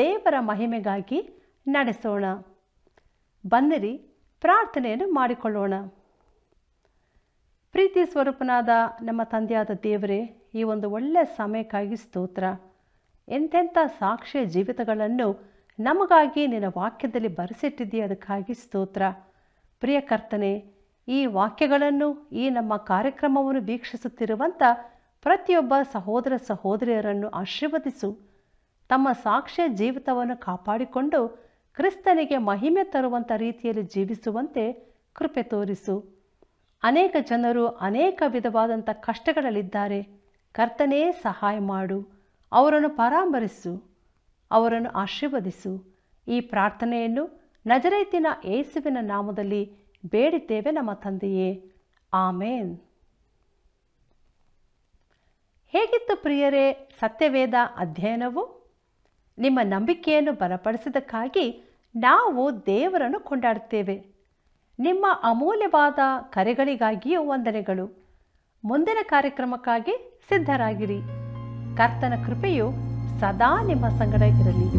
ದೇವರ ಮಹಿಮೆಗಾಗಿ ನಡೆಸೋಣ ಬನ್ನಿರಿ ಪ್ರಾರ್ಥನೆಯನ್ನು ಮಾಡಿಕೊಳ್ಳೋಣ ಪ್ರೀತಿ ಸ್ವರೂಪನಾದ ನಮ್ಮ ತಂದೆಯಾದ ದೇವರೇ ಈ ಒಂದು ಒಳ್ಳೆಯ ಸಮಯಕ್ಕಾಗಿ ಸ್ತೋತ್ರ ಎಂತೆಂಥ ಸಾಕ್ಷಿಯ ಜೀವಿತಗಳನ್ನು ನಮಗಾಗಿ ನಿನ್ನ ವಾಕ್ಯದಲ್ಲಿ ಬರೆಸಿಟ್ಟಿದ್ದೀಯ ಅದಕ್ಕಾಗಿ ಸ್ತೋತ್ರ ಪ್ರಿಯ ಕರ್ತನೆ ಈ ವಾಕ್ಯಗಳನ್ನು ಈ ನಮ್ಮ ಕಾರ್ಯಕ್ರಮವನ್ನು ವೀಕ್ಷಿಸುತ್ತಿರುವಂಥ ಪ್ರತಿಯೊಬ್ಬ ಸಹೋದರ ಸಹೋದರಿಯರನ್ನು ಆಶೀರ್ವದಿಸು ತಮ್ಮ ಸಾಕ್ಷ್ಯ ಜೀವಿತವನ್ನು ಕಾಪಾಡಿಕೊಂಡು ಕ್ರಿಸ್ತನಿಗೆ ಮಹಿಮೆ ತರುವಂಥ ರೀತಿಯಲ್ಲಿ ಜೀವಿಸುವಂತೆ ಕೃಪೆ ತೋರಿಸು ಅನೇಕ ಜನರು ಅನೇಕ ವಿಧವಾದಂಥ ಕಷ್ಟಗಳಲ್ಲಿದ್ದಾರೆ ಕರ್ತನೇ ಸಹಾಯ ಮಾಡು ಅವರನ್ನು ಪರಾಮರಿಸು ಅವರನ್ನು ಆಶೀರ್ವದಿಸು ಈ ಪ್ರಾರ್ಥನೆಯನ್ನು ನಜರೈತಿನ ಏಸುವಿನ ನಾಮದಲ್ಲಿ ಬೇಡಿದ್ದೇವೆ ನಮ್ಮ ತಂದೆಯೇ ಆಮೇನ್ ಹೇಗಿತ್ತು ಪ್ರಿಯರೇ ಸತ್ಯವೇದ ಅಧ್ಯಯನವು ನಿಮ್ಮ ನಂಬಿಕೆಯನ್ನು ಬಲಪಡಿಸಿದಕ್ಕಾಗಿ ನಾವು ದೇವರನ್ನು ಕೊಂಡಾಡುತ್ತೇವೆ ನಿಮ್ಮ ಅಮೂಲ್ಯವಾದ ಕರೆಗಳಿಗಾಗಿಯೂ ವಂದನೆಗಳು ಮುಂದಿನ ಕಾರ್ಯಕ್ರಮಕ್ಕಾಗಿ ಸಿದ್ಧರಾಗಿರಿ ಕರ್ತನ ಕೃಪೆಯು ಸದಾ ನಿಮ್ಮ ಸಂಗಡ ಇರಲಿ